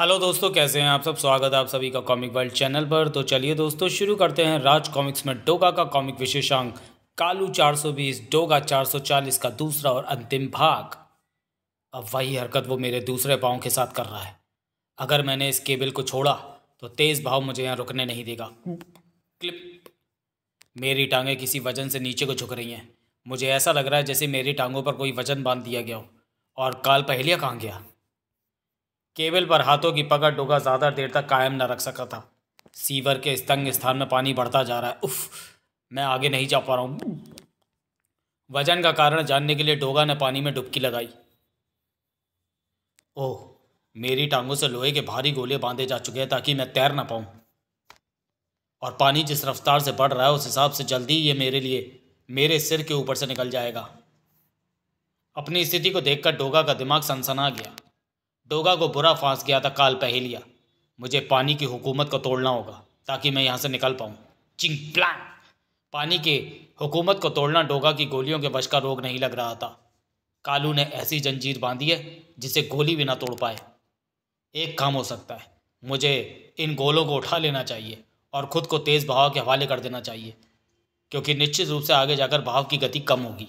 hello दोस्तों कैसे हैं आप सब स्वागत है आप सभी का कॉमिक वर्ल्ड चैनल पर तो चलिए दोस्तों शुरू करते हैं राज कॉमिक्स में डोगा का कॉमिक विशेषांक कालू 420 डोगा 440 का दूसरा और अंतिम भाग अब वही हरकत वो मेरे दूसरे पाँव के साथ कर रहा है अगर मैंने इस केबल को छोड़ा तो तेज़ भाव मुझे यहाँ रुकने नहीं देगा क्लिप मेरी टांगें किसी वजन से नीचे को झुक रही हैं मुझे ऐसा लग रहा है जैसे मेरी टांगों पर कोई वजन बांध दिया गया हो और काल पहलिया कहाँ गया केबल पर हाथों की पकड़ डोगा ज़्यादा देर तक कायम न रख सका था सीवर के स्तंग स्थान में पानी बढ़ता जा रहा है उफ मैं आगे नहीं जा पा रहा हूँ वजन का कारण जानने के लिए डोगा ने पानी में डुबकी लगाई ओह मेरी टांगों से लोहे के भारी गोले बांधे जा चुके हैं ताकि मैं तैर ना पाऊँ और पानी जिस रफ्तार से बढ़ रहा है उस हिसाब से जल्दी ये मेरे लिए मेरे सिर के ऊपर से निकल जाएगा अपनी स्थिति को देखकर डोगा का दिमाग सनसना गया डोगा को बुरा फांस गया था काल पहेलिया मुझे पानी की हुकूमत को तोड़ना होगा ताकि मैं यहाँ से निकल पाऊँ चिंग प्लान पानी के हुकूमत को तोड़ना डोगा की गोलियों के बश का रोग नहीं लग रहा था कालू ने ऐसी जंजीर बांधी है जिसे गोली भी ना तोड़ पाए एक काम हो सकता है मुझे इन गोलों को उठा लेना चाहिए और ख़ुद को तेज़ बहाव के हवाले कर देना चाहिए क्योंकि निश्चित रूप से आगे जाकर बहाव की गति कम होगी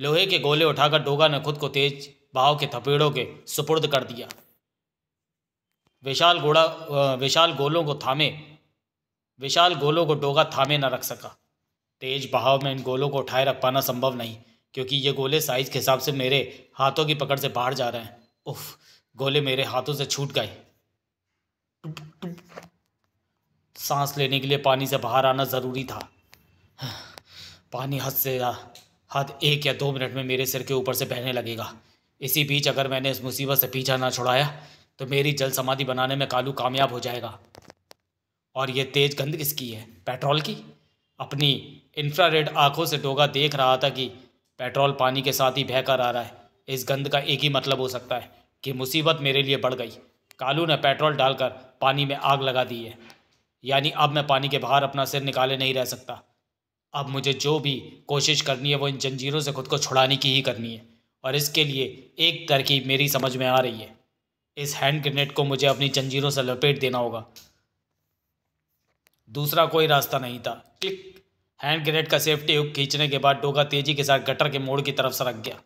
लोहे के गोले उठाकर डोगा ने खुद को तेज भाव के थपेड़ों के सुपुर्द कर दिया विशाल घोड़ा विशाल गोलों को थामे विशाल गोलों को डोगा थामे न रख सका तेज बहाव में इन गोलों को उठाए रख पाना संभव नहीं क्योंकि ये गोले साइज के हिसाब से मेरे हाथों की पकड़ से बाहर जा रहे हैं उफ गोले मेरे हाथों से छूट गए सांस लेने के लिए पानी से बाहर आना ज़रूरी था पानी हद से हद एक या दो मिनट में मेरे सिर के ऊपर से बहने लगेगा इसी बीच अगर मैंने इस मुसीबत से पीछा ना छुड़ाया तो मेरी जल समाधि बनाने में कालू कामयाब हो जाएगा और ये तेज गंध किसकी है पेट्रोल की अपनी इंफ्रारेड आंखों से डोगा देख रहा था कि पेट्रोल पानी के साथ ही बहकर आ रहा है इस गंध का एक ही मतलब हो सकता है कि मुसीबत मेरे लिए बढ़ गई कालू ने पेट्रोल डालकर पानी में आग लगा दी है यानी अब मैं पानी के बाहर अपना सिर निकाले नहीं रह सकता अब मुझे जो भी कोशिश करनी है वो इन जंजीरों से खुद को छुड़ाने की ही करनी है और इसके लिए एक तरकीब मेरी समझ में आ रही है इस हैंड ग्रेनेड को मुझे अपनी जंजीरों से लपेट देना होगा दूसरा कोई रास्ता नहीं था क्लिक हैंड ग्रेनेड का सेफ्टी हुक खींचने के बाद डोगा तेजी के साथ गटर के मोड़ की तरफ सरक गया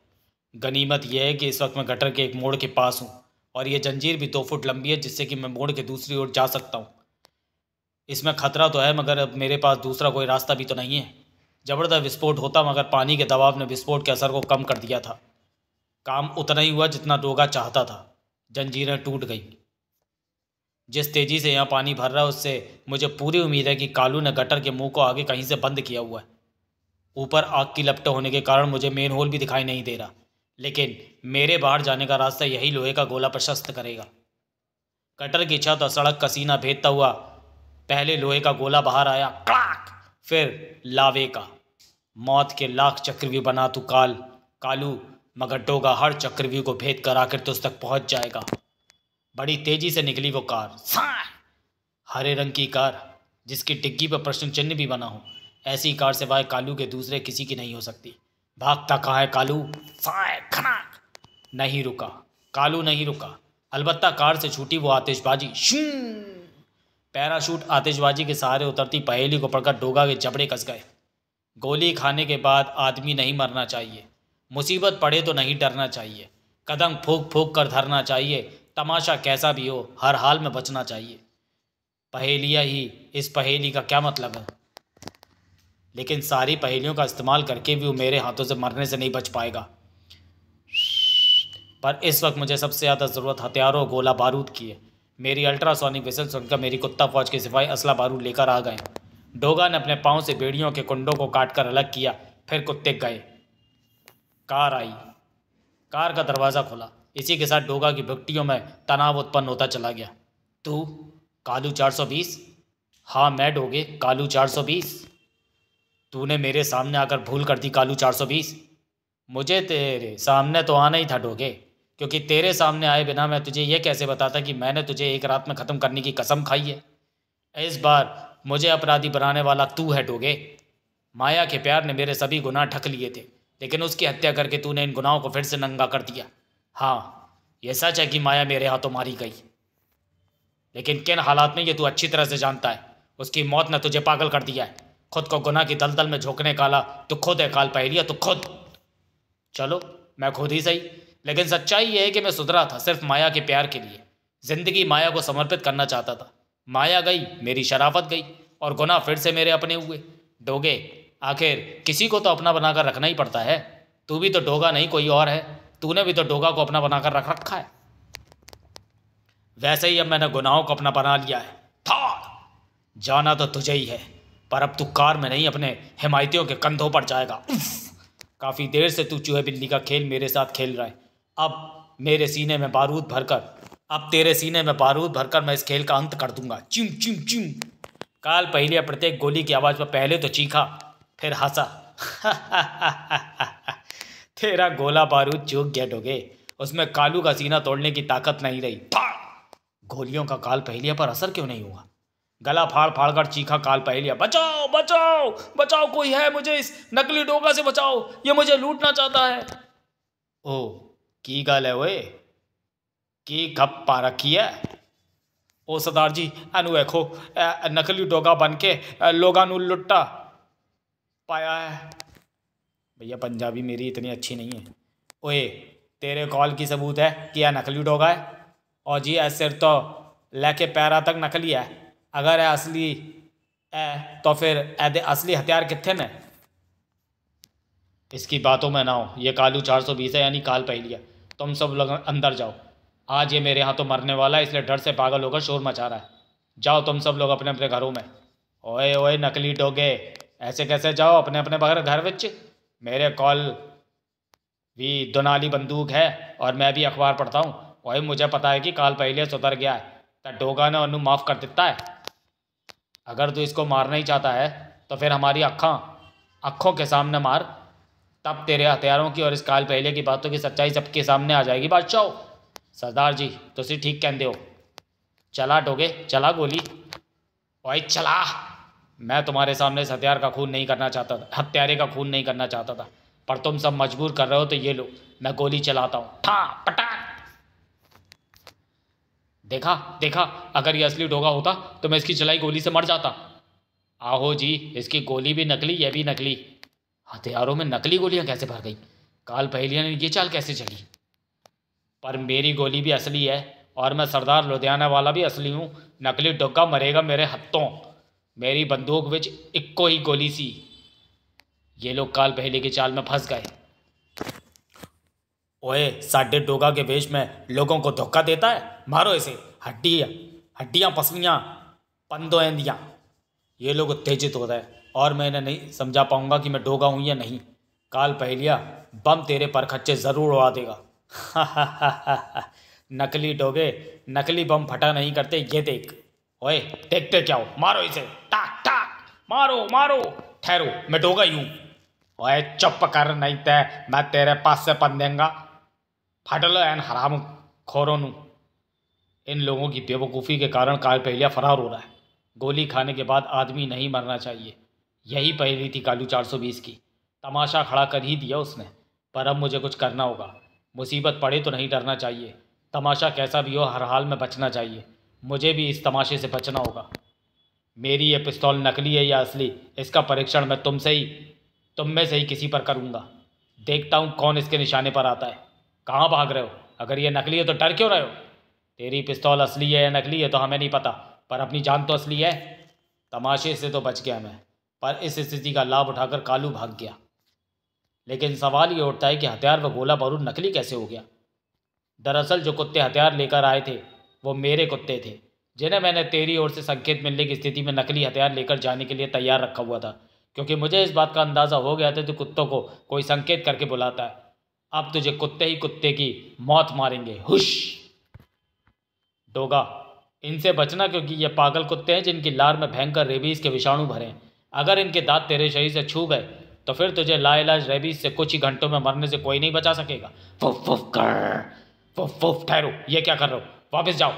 गनीमत यह है कि इस वक्त मैं गटर के एक मोड़ के पास हूँ और यह जंजीर भी दो फुट लंबी है जिससे कि मैं मोड़ के दूसरी ओर जा सकता हूँ इसमें खतरा तो है मगर अब मेरे पास दूसरा कोई रास्ता भी तो नहीं है ज़बरदस्त विस्फोट होता मगर पानी के दबाव ने विस्फोट के असर को कम कर दिया था काम उतना ही हुआ जितना डोगा चाहता था जंजीरें टूट गई जिस तेज़ी से यहाँ पानी भर रहा है उससे मुझे पूरी उम्मीद है कि कालू ने गटर के मुंह को आगे कहीं से बंद किया हुआ है ऊपर आग की लपटे होने के कारण मुझे मेन होल भी दिखाई नहीं दे रहा लेकिन मेरे बाहर जाने का रास्ता यही लोहे का गोला प्रशस्त करेगा कटर की छत और सड़क का सीना भेदता हुआ पहले लोहे का गोला बाहर आया क्लाक फिर लावे का मौत के लाख चक्र भी बना तू काल कालू मगर डोगा हर चक्रव्यूह को भेद कर आखिर तो उस तक पहुंच जाएगा बड़ी तेजी से निकली वो कार हरे रंग की कार जिसकी डिग्गी पर प्रश्न चिन्ह भी बना हो ऐसी कार सिवाय कालू के दूसरे किसी की नहीं हो सकती भागता कहाँ है कालू खना नहीं रुका कालू नहीं रुका अलबत्ता कार से छूटी वो आतिशबाजी पैराशूट आतिशबाजी के सहारे उतरती पहेली को पड़कर डोगा के जबड़े कस गए गोली खाने के बाद आदमी नहीं मरना चाहिए मुसीबत पड़े तो नहीं डरना चाहिए कदम फूक फूक कर धरना चाहिए तमाशा कैसा भी हो हर हाल में बचना चाहिए पहेलियाँ ही इस पहेली का क्या मतलब है लेकिन सारी पहेलियों का इस्तेमाल करके भी वो मेरे हाथों से मरने से नहीं बच पाएगा पर इस वक्त मुझे सबसे ज़्यादा ज़रूरत हथियारों गोला बारूद की है मेरी अल्ट्रासोनिक विसल सुनकर मेरी कुत्ता फौज के सिपाही असला बारूद लेकर आ गए डोगा ने अपने पाँव से बेड़ियों के कुंडों को काट कर अलग किया फिर कुत्ते गए कार आई कार का दरवाज़ा खोला इसी के साथ डोगा की भक्तियों में तनाव उत्पन्न होता चला गया तू कालू चार सौ बीस हाँ मैं डोगे कालू चार सौ बीस तूने मेरे सामने आकर भूल कर दी कालू चार सौ बीस मुझे तेरे सामने तो आना ही था डोगे क्योंकि तेरे सामने आए बिना मैं तुझे ये कैसे बताता कि मैंने तुझे एक रात में ख़त्म करने की कसम खाई है इस बार मुझे अपराधी बनाने वाला तू है डोगे माया के प्यार ने मेरे सभी गुनाह ढक लिए थे लेकिन उसकी हत्या करके तूने इन गुनाहों को फिर से नंगा कर दिया हाँ यह सच है कि माया मेरे हाथों मारी गई लेकिन किन हालात में ये तू अच्छी तरह से जानता है उसकी मौत ने तुझे पागल कर दिया है खुद को गुनाह की दलदल में झोंकने काला तो खुद है काल पहलिया तो खुद चलो मैं खुद ही सही लेकिन सच्चाई यह है कि मैं सुधरा था सिर्फ माया के प्यार के लिए जिंदगी माया को समर्पित करना चाहता था माया गई मेरी शराफत गई और गुनाह फिर से मेरे अपने हुए डोगे आखिर किसी को तो अपना बनाकर रखना ही पड़ता है तू भी तो डोगा नहीं कोई और है तूने भी तो डोगा को अपना बनाकर रख रखा है वैसे ही अब मैंने गुनाहों को अपना बना लिया है था जाना तो तुझे ही है पर अब तू कार में नहीं अपने हिमायतियों के कंधों पर जाएगा काफ़ी देर से तू चूहे बिल्ली का खेल मेरे साथ खेल रहा है अब मेरे सीने में बारूद भरकर अब तेरे सीने में बारूद भरकर मैं इस खेल का अंत कर दूंगा चिम चिम चिम काल पहले प्रत्येक गोली की आवाज़ पर पहले तो चीखा फिर हंसा तेरा गोला बारूद चूक गया डोगे उसमें कालू का सीना तोड़ने की ताकत नहीं रही गोलियों का काल पहलिया पर असर क्यों नहीं हुआ गला फाड़ फाड़ कर चीखा काल पहलिया बचाओ बचाओ बचाओ कोई है मुझे इस नकली डोगा से बचाओ ये मुझे लूटना चाहता है ओ की गल है वो की गप पा रखी है ओ सरदार जी अनु देखो नकली डोगा बन के लोगा लुट्टा पाया है भैया पंजाबी मेरी इतनी अच्छी नहीं है ओए तेरे कॉल की सबूत है कि यह नकली डोगा है और जी ऐसे सिर तो लेके पैरा तक नकली है अगर है असली है तो फिर ऐदे असली हथियार कितने में इसकी बातों में ना हो ये कालू चार सौ बीस है यानी काल पहली है तुम सब लोग अंदर जाओ आज ये मेरे यहाँ तो मरने वाला है इसलिए डर से पागल होकर शोर मचा रहा है जाओ तुम सब लोग अपने अपने घरों में ओए ओए नकली डोगे ऐसे कैसे जाओ अपने अपने बगैर घर बच्च मेरे कॉल भी दुनाली बंदूक है और मैं भी अखबार पढ़ता हूँ वही मुझे पता है कि काल पहले सुधर गया है तो डोगा ने उन्हें माफ़ कर देता है अगर तू इसको मारना ही चाहता है तो फिर हमारी अखा अखों के सामने मार तब तेरे हथियारों की और इस काल पहले की बातों की सच्चाई सबके सामने आ जाएगी बादशाह सरदार जी तुम ठीक कहते हो चला डोगे चला गोली वही चला मैं तुम्हारे सामने इस हथियार का खून नहीं करना चाहता था हत्यारे का खून नहीं करना चाहता था पर तुम सब मजबूर कर रहे हो तो ये लो मैं गोली चलाता हूँ ठा देखा देखा अगर ये असली डोगा होता तो मैं इसकी चलाई गोली से मर जाता आहो जी इसकी गोली भी नकली यह भी नकली हथियारों में नकली गोलियां कैसे भर गई काल पहलिया ने ये चाल कैसे चली पर मेरी गोली भी असली है और मैं सरदार लुधियाना वाला भी असली हूँ नकली डोगा मरेगा मेरे हत्तों मेरी बंदूक विच इक्को ही गोली सी ये लोग काल पहले की चाल में फंस गए ओए साढ़े डोगा के वेश में लोगों को धोखा देता है मारो इसे हड्डी हड्डियाँ पसलियाँ पंदो एंदियाँ ये लोग उत्तेजित हो है और मैं इन्हें नहीं समझा पाऊंगा कि मैं डोगा हूँ या नहीं काल पहलिया बम तेरे पर खच्चे ज़रूर उड़ा देगा नकली डोगे नकली बम फटा नहीं करते ये देख ओए देखते क्या हो मारो इसे टाक टाक मारो मारो ठहरो मिटोगा यू ओए चुप कर नहीं ते तो मैं तेरे पास से पन देंगा फटल एन हराम नू इन लोगों की बेवकूफ़ी के कारण काल पहलिया फरार हो रहा है गोली खाने के बाद आदमी नहीं मरना चाहिए यही पहली थी कालू 420 की तमाशा खड़ा कर ही दिया उसने पर अब मुझे कुछ करना होगा मुसीबत पड़े तो नहीं डरना चाहिए तमाशा कैसा भी हो हर हाल में बचना चाहिए मुझे भी इस तमाशे से बचना होगा मेरी ये पिस्तौल नकली है या असली इसका परीक्षण मैं तुमसे ही तुम में से ही किसी पर करूँगा देखता हूँ कौन इसके निशाने पर आता है कहाँ भाग रहे हो अगर ये नकली है तो डर क्यों रहे हो तेरी पिस्तौल असली है या नकली है तो हमें नहीं पता पर अपनी जान तो असली है तमाशे से तो बच गया मैं पर इस स्थिति का लाभ उठाकर कालू भाग गया लेकिन सवाल ये उठता है कि हथियार व गोला बारूद नकली कैसे हो गया दरअसल जो कुत्ते हथियार लेकर आए थे वो मेरे कुत्ते थे जिन्हें मैंने तेरी ओर से संकेत मिलने की स्थिति में नकली हथियार लेकर जाने के लिए तैयार रखा हुआ था क्योंकि मुझे इस बात का अंदाज़ा हो गया था कि कुत्तों को कोई संकेत करके बुलाता है अब तुझे कुत्ते ही कुत्ते की मौत मारेंगे हुश डोगा इनसे बचना क्योंकि ये पागल कुत्ते हैं जिनकी लार में भयंकर रेबीज़ के विषाणु भरे हैं अगर इनके दांत तेरे शरीर से छू गए तो फिर तुझे लाइलाज रेबीज से कुछ ही घंटों में मरने से कोई नहीं बचा सकेगा फुफ फुफ कर फुफ फुफ ठहरो ये क्या कर रहे हो वापस जाओ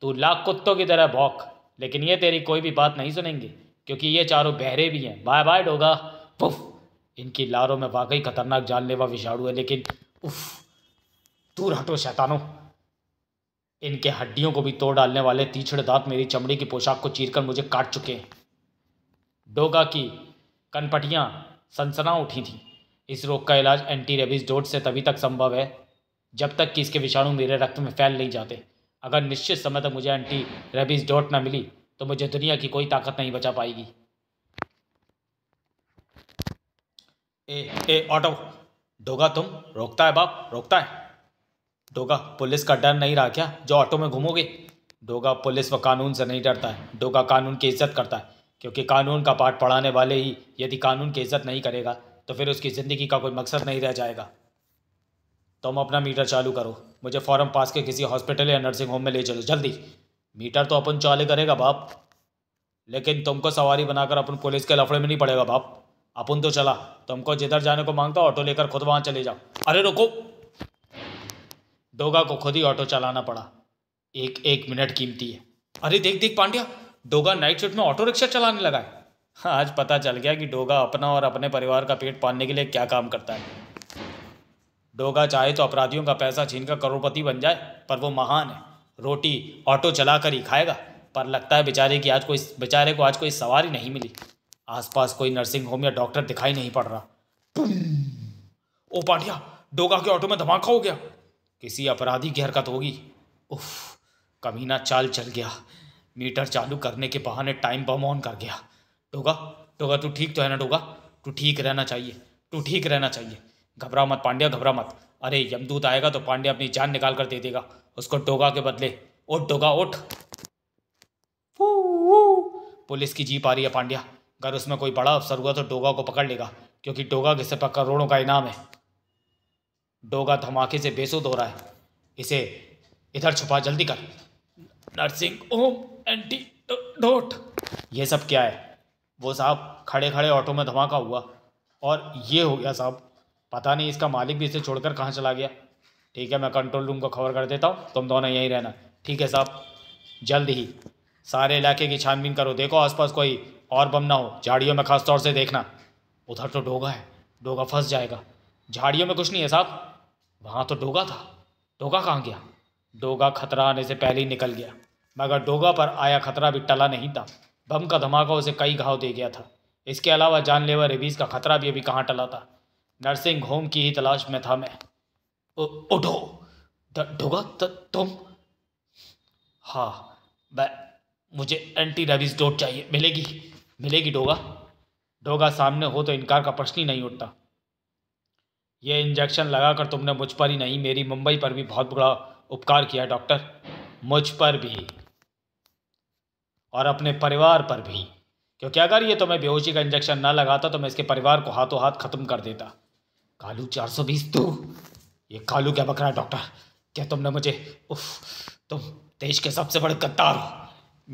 तू लाख कुत्तों की तरह भौक लेकिन ये तेरी कोई भी बात नहीं सुनेंगे क्योंकि ये चारों बहरे भी हैं बाय बाय डोगा पुफ इनकी लारों में वाकई खतरनाक जानलेवा विषाणु है लेकिन उफ दूर हटो शैतानो इनके हड्डियों को भी तोड़ डालने वाले तीछड़ दांत मेरी चमड़ी की पोशाक को चीरकर मुझे काट चुके हैं डोगा की कनपटियाँ सनसना उठी थीं इस रोग का इलाज एंटी रेबीज डोट से तभी तक संभव है जब तक कि इसके विषाणु मेरे रक्त में फैल नहीं जाते अगर निश्चित समय तक मुझे एंटी रेबीज डॉट ना मिली तो मुझे दुनिया की कोई ताकत नहीं बचा पाएगी ए ए ऑटो डोगा तुम रोकता है बाप रोकता है डोगा पुलिस का डर नहीं रहा क्या जो ऑटो में घूमोगे डोगा पुलिस व कानून से नहीं डरता है डोगा कानून की इज्जत करता है क्योंकि कानून का पाठ पढ़ाने वाले ही यदि कानून की इज्जत नहीं करेगा तो फिर उसकी ज़िंदगी का कोई मकसद नहीं रह जाएगा तुम तो अपना मीटर चालू करो मुझे फ़ौरन पास के किसी हॉस्पिटल या नर्सिंग होम में ले चलो जल्दी मीटर तो अपन चाले करेगा बाप लेकिन तुमको सवारी बनाकर अपन पुलिस के लफड़े में नहीं पड़ेगा बाप अपन तो चला तुमको जिधर जाने को मांगता ऑटो लेकर खुद वहाँ चले जाओ अरे रुको डोगा को खुद ही ऑटो चलाना पड़ा एक एक मिनट कीमती है अरे देख देख पांड्या डोगा नाइट शिफ्ट में ऑटो रिक्शा चलाने लगा है हाँ, आज पता चल गया कि डोगा अपना और अपने परिवार का पेट पालने के लिए क्या काम करता है डोगा चाहे तो अपराधियों का पैसा छीनकर करोड़पति बन जाए पर वो महान है रोटी ऑटो चला कर ही खाएगा पर लगता है बेचारे की आज कोई बेचारे को आज कोई सवारी नहीं मिली आसपास कोई नर्सिंग होम या डॉक्टर दिखाई नहीं पड़ रहा ओ पाठिया डोगा के ऑटो में धमाका हो गया किसी अपराधी की हरकत होगी उफ कमीना चाल चल गया मीटर चालू करने के बहाने टाइम बम ऑन कर गया डोगा डोगा तू ठीक तो है ना डोगा तू ठीक रहना चाहिए तू ठीक रहना चाहिए घबरा मत पांड्या घबरा मत अरे यमदूत आएगा तो पांड्या अपनी जान निकाल कर दे देगा उसको डोगा के बदले उठ डोगा उठ पुलिस की जीप आ रही है पांड्या अगर उसमें कोई बड़ा अफसर हुआ तो डोगा को पकड़ लेगा क्योंकि डोगा के पर करोड़ों का इनाम है डोगा धमाके से बेसुध हो रहा है इसे इधर छुपा जल्दी कर नर्सिंग होम एंटी डोट ये सब क्या है वो साहब खड़े खड़े ऑटो में धमाका हुआ और ये हो गया साहब पता नहीं इसका मालिक भी इसे छोड़कर कहाँ चला गया ठीक है मैं कंट्रोल रूम को खबर कर देता हूँ तुम दोनों यहीं रहना ठीक है साहब जल्द ही सारे इलाके की छानबीन करो देखो आसपास कोई और बम ना हो झाड़ियों में खास तौर से देखना उधर तो डोगा है डोगा फंस जाएगा झाड़ियों में कुछ नहीं है साहब वहाँ तो डोगा था डोगा कहाँ गया डोगा खतरा आने से पहले ही निकल गया मगर डोगा पर आया खतरा भी टला नहीं था बम का धमाका उसे कई घाव दे गया था इसके अलावा जानलेवा रेबीज़ का खतरा भी अभी कहाँ टला था नर्सिंग होम की ही तलाश में था मैं उठो ढोगा तुम हाँ मैं मुझे एंटी रेबीज डोट चाहिए मिलेगी मिलेगी डोगा डोगा सामने हो तो इनकार का प्रश्न ही नहीं उठता ये इंजेक्शन लगाकर तुमने मुझ पर ही नहीं मेरी मुंबई पर भी बहुत बड़ा उपकार किया डॉक्टर मुझ पर भी और अपने परिवार पर भी क्योंकि अगर ये तुम्हें बेहोशी का इंजेक्शन ना लगाता तो मैं इसके परिवार को हाथों हाथ ख़त्म कर देता कालू चार सौ बीस तू ये कालू क्या बकरा डॉक्टर क्या तुमने मुझे उफ तुम देश के सबसे बड़े कत्तार हो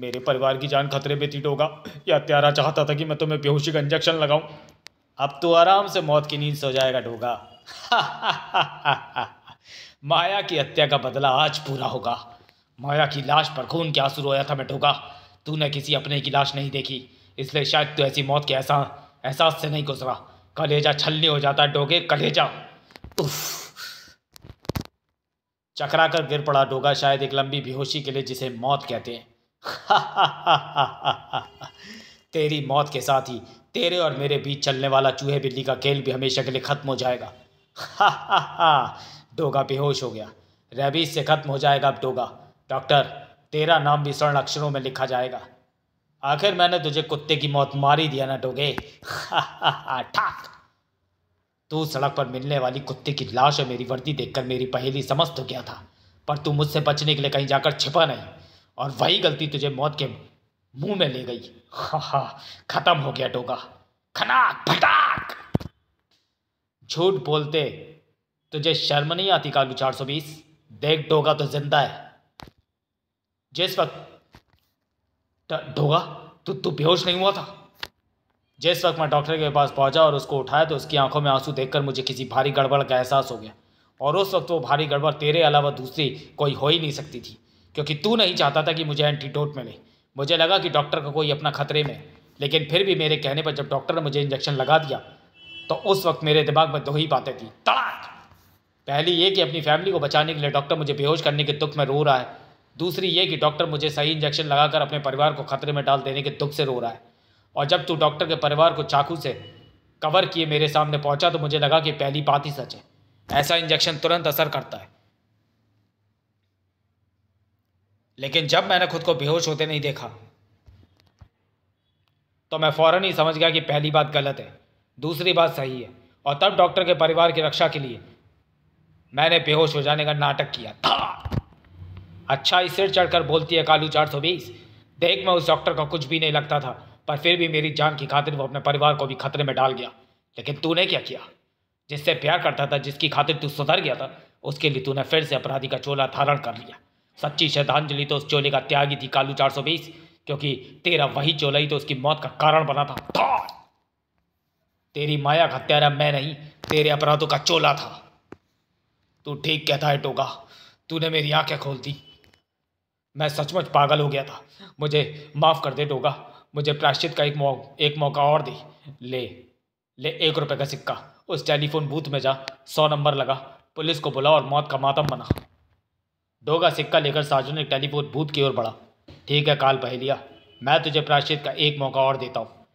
मेरे परिवार की जान खतरे में तीट होगा या प्यारा चाहता था कि मैं तुम्हें बेहोशी का इंजेक्शन लगाऊं अब तो आराम से मौत की नींद सो जाएगा डोगा माया की हत्या का बदला आज पूरा होगा माया की लाश पर खून के आंसू रोया था मैं डोगा तूने किसी अपने की लाश नहीं देखी इसलिए शायद तू ऐसी मौत के ऐसा एहसास से नहीं गुजरा कलेजा छल्ली हो जाता डोगे कलेजा उफ चकरा कर गिर पड़ा डोगा शायद एक लंबी बेहोशी के लिए जिसे मौत कहते हैं तेरी मौत के साथ ही तेरे और मेरे बीच चलने वाला चूहे बिल्ली का खेल भी हमेशा के लिए ख़त्म हो जाएगा डोगा बेहोश हो गया रेबीज से ख़त्म हो जाएगा अब डोगा डॉक्टर तेरा नाम भी स्वर्ण अक्षरों में लिखा जाएगा आखिर मैंने तुझे कुत्ते की मौत मारी दिया ना टोगे ठाक तू सड़क पर मिलने वाली कुत्ते की लाश और मेरी वर्दी देखकर मेरी पहेली समझ तो गया था पर तू मुझसे बचने के लिए कहीं जाकर छिपा नहीं और वही गलती तुझे मौत के मुंह में ले गई खत्म हो गया टोगा खनाक फटाक झूठ बोलते तुझे शर्म नहीं आती कालू चार सौ बीस देख टोगा तो जिंदा है जिस वक्त ढोगा तू तू तो बेहोश नहीं हुआ था जिस वक्त मैं डॉक्टर के पास पहुंचा और उसको उठाया तो उसकी आंखों में आंसू देखकर मुझे किसी भारी गड़बड़ का एहसास हो गया और उस वक्त वो भारी गड़बड़ तेरे अलावा दूसरी कोई हो ही नहीं सकती थी क्योंकि तू नहीं चाहता था कि मुझे एंटीडोट मिले मुझे लगा कि डॉक्टर का कोई अपना खतरे में लेकिन फिर भी मेरे कहने पर जब डॉक्टर ने मुझे इंजेक्शन लगा दिया तो उस वक्त मेरे दिमाग में दो ही बातें थी तड़ाक पहली ये कि अपनी फैमिली को बचाने के लिए डॉक्टर मुझे बेहोश करने के दुख में रो रहा है दूसरी ये कि डॉक्टर मुझे सही इंजेक्शन लगाकर अपने परिवार को खतरे में डाल देने के दुख से रो रहा है और जब तू डॉक्टर के परिवार को चाकू से कवर किए मेरे सामने पहुंचा तो मुझे लगा कि पहली बात ही सच है ऐसा इंजेक्शन तुरंत असर करता है लेकिन जब मैंने खुद को बेहोश होते नहीं देखा तो मैं फ़ौरन ही समझ गया कि पहली बात गलत है दूसरी बात सही है और तब डॉक्टर के परिवार की रक्षा के लिए मैंने बेहोश हो जाने का नाटक किया था अच्छा इस सिर चढ़कर बोलती है कालू चार सौ बीस देख में उस डॉक्टर का कुछ भी नहीं लगता था पर फिर भी मेरी जान की खातिर वो अपने परिवार को भी खतरे में डाल गया लेकिन तूने क्या किया जिससे प्यार करता था जिसकी खातिर तू सुधर गया था उसके लिए तूने फिर से अपराधी का चोला धारण कर लिया सच्ची श्रद्धांजलि तो उस चोले का त्यागी थी कालू चार सौ बीस क्योंकि तेरा वही चोला ही तो उसकी मौत का कारण बना था तेरी माया का हत्यारा मैं नहीं तेरे अपराधों का चोला था तू ठीक कहता है टोगा तूने मेरी आंखें खोल दी मैं सचमुच पागल हो गया था मुझे माफ़ कर दे डोगा मुझे प्राश्चित का एक मौ एक मौका और दे ले ले एक रुपए का सिक्का उस टेलीफोन बूथ में जा सौ नंबर लगा पुलिस को बुला और मौत का मातम बना डोगा सिक्का लेकर साजू ने टेलीफोन बूथ की ओर बढ़ा ठीक है काल पहलिया मैं तुझे प्राश्चित का एक मौका और देता हूँ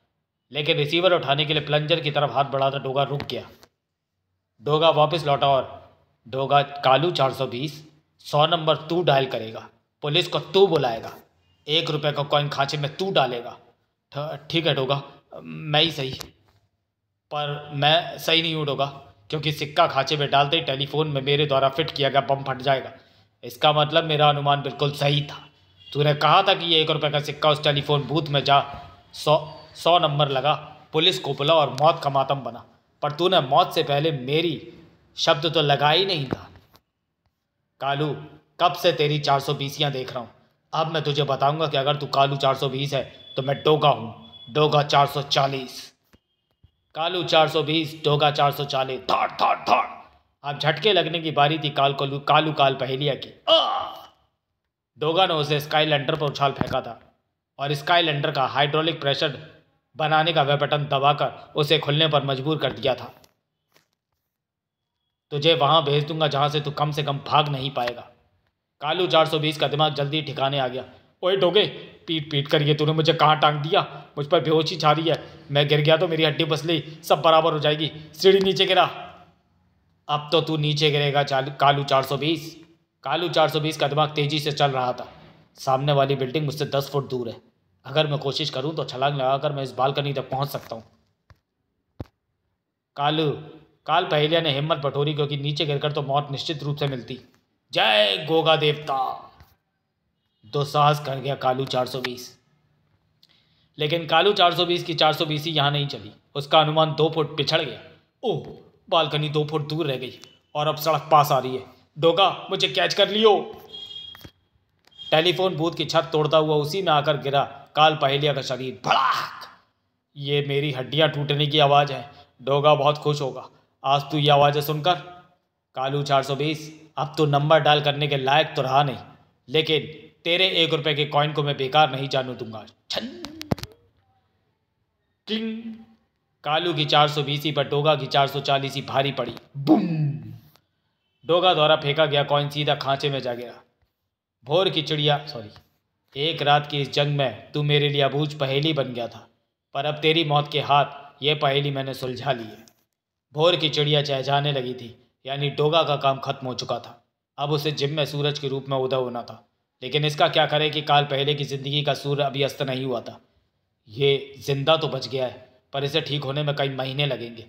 लेकिन रिसीवर उठाने के लिए प्लंजर की तरफ हाथ बढ़ाता डोगा रुक गया डोगा वापस लौटा और डोगा कालू चार सौ नंबर तू डायल करेगा पुलिस को तू बुलाएगा एक रुपए का कॉइन खांचे में तू डालेगा ठीक है डोगा मैं ही सही पर मैं सही नहीं हूँ डोगा क्योंकि सिक्का खांचे में डालते ही टेलीफोन में मेरे द्वारा फिट किया गया बम फट जाएगा इसका मतलब मेरा अनुमान बिल्कुल सही था तूने कहा था कि ये एक रुपये का सिक्का उस टेलीफोन बूथ में जा सौ सौ नंबर लगा पुलिस को बुला और मौत का मातम बना पर तूने मौत से पहले मेरी शब्द तो लगा ही नहीं था कालू कब से तेरी चार सौ बीसियाँ देख रहा हूँ अब मैं तुझे बताऊंगा कि अगर तू कालू चार सौ बीस है तो मैं डोगा हूँ डोगा चार सौ चालीस कालू चार सौ बीस डोगा चार सौ चालीस धाड़ धाड़ धाड़ अब झटके लगने की बारी थी काल कालू कालू काल पहेलिया की डोगा ने उसे स्काई लैंडर पर उछाल फेंका था और स्काई लैंडर का हाइड्रोलिक प्रेशर बनाने का वह बटन दबाकर उसे खुलने पर मजबूर कर दिया था तुझे वहां भेज दूंगा जहां से तू कम से कम भाग नहीं पाएगा कालू चार सौ बीस का दिमाग जल्दी ठिकाने आ गया ओए ढोगे पीट पीट कर ये तूने मुझे कहाँ टांग दिया मुझ पर बेहोशी छा रही है मैं गिर गया तो मेरी हड्डी पसली सब बराबर हो जाएगी सीढ़ी नीचे गिरा अब तो तू नीचे गिरेगा कालू चार सौ बीस कालू चार सौ बीस का दिमाग तेज़ी से चल रहा था सामने वाली बिल्डिंग मुझसे दस फुट दूर है अगर मैं कोशिश करूँ तो छलांग लगाकर मैं इस बालकनी तक पहुंच सकता हूँ कालू काल पहलिया ने हिम्मत बटोरी क्योंकि नीचे गिरकर तो मौत निश्चित रूप से मिलती जय गोगा देवता दुस्साहस कर गया कालू 420 लेकिन कालू 420 की 420 सौ बीस यहाँ नहीं चली उसका अनुमान दो फुट पिछड़ गया ओह बालकनी दो फुट दूर रह गई और अब सड़क पास आ रही है डोगा मुझे कैच कर लियो टेलीफोन बूथ की छत तोड़ता हुआ उसी में आकर गिरा काल पहेलिया का शरीर भड़ाक ये मेरी हड्डियाँ टूटने की आवाज़ है डोगा बहुत खुश होगा आज तू ये आवाज़ें सुनकर कालू 420 अब तो नंबर डाल करने के लायक तो रहा नहीं लेकिन तेरे एक रुपए के कॉइन को मैं बेकार नहीं जानू दूंगा छन कालू की चार सौ बीस पर डोगा की चार सौ चालीस भारी पड़ी बुम डोगा द्वारा फेंका गया कॉइन सीधा खांचे में जा गया भोर की चिड़िया सॉरी एक रात की इस जंग में तू मेरे लिए अबूझ पहेली बन गया था पर अब तेरी मौत के हाथ ये पहेली मैंने सुलझा ली है भोर की चिड़िया चहचाने लगी थी यानी डोगा का काम खत्म हो चुका था अब उसे जिम में सूरज के रूप में उदय होना था लेकिन इसका क्या करे कि काल पहले की ज़िंदगी का सूर्य अभी अस्त नहीं हुआ था ये जिंदा तो बच गया है पर इसे ठीक होने में कई महीने लगेंगे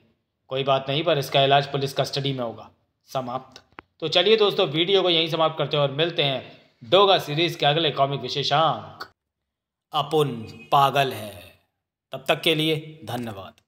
कोई बात नहीं पर इसका इलाज पुलिस कस्टडी में होगा समाप्त तो चलिए दोस्तों वीडियो को यहीं समाप्त करते हैं और मिलते हैं डोगा सीरीज़ के अगले कॉमिक विशेषांक अपुन पागल है तब तक के लिए धन्यवाद